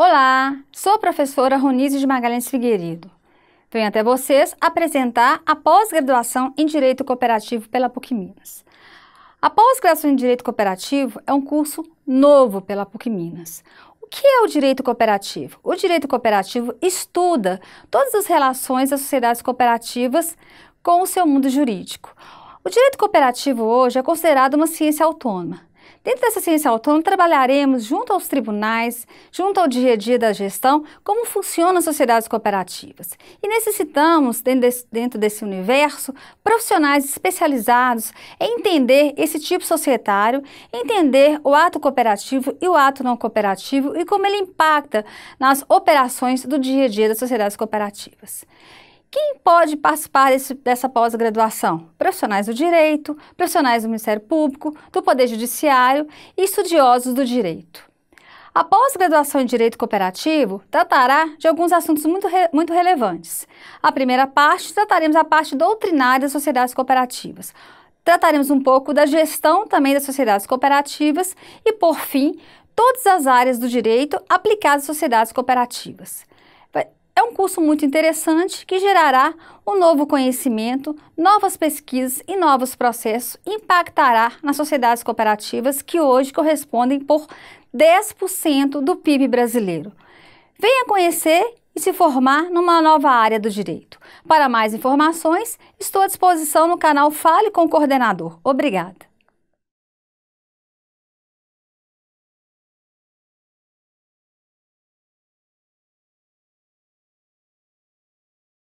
Olá, sou a professora Ronise de Magalhães Figueiredo. Venho até vocês apresentar a pós-graduação em Direito Cooperativo pela PUC Minas. A pós-graduação em Direito Cooperativo é um curso novo pela PUC Minas. O que é o direito cooperativo? O direito cooperativo estuda todas as relações das sociedades cooperativas com o seu mundo jurídico. O direito cooperativo hoje é considerado uma ciência autônoma. Dentro dessa ciência autônoma, trabalharemos junto aos tribunais, junto ao dia a dia da gestão, como funcionam as sociedades cooperativas. E necessitamos, dentro desse, dentro desse universo, profissionais especializados em entender esse tipo societário, entender o ato cooperativo e o ato não cooperativo e como ele impacta nas operações do dia a dia das sociedades cooperativas. Quem pode participar desse, dessa pós-graduação? Profissionais do direito, profissionais do Ministério Público, do Poder Judiciário e estudiosos do direito. A pós-graduação em Direito Cooperativo tratará de alguns assuntos muito, muito relevantes. A primeira parte, trataremos a parte doutrinária das sociedades cooperativas. Trataremos um pouco da gestão também das sociedades cooperativas e, por fim, todas as áreas do direito aplicadas às sociedades cooperativas um curso muito interessante que gerará um novo conhecimento, novas pesquisas e novos processos impactará nas sociedades cooperativas que hoje correspondem por 10% do PIB brasileiro. Venha conhecer e se formar numa nova área do direito. Para mais informações, estou à disposição no canal Fale com o Coordenador. Obrigada.